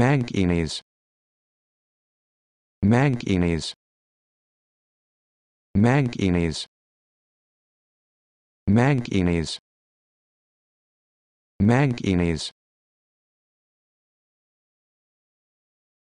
manganese manganese manganese manganese manganese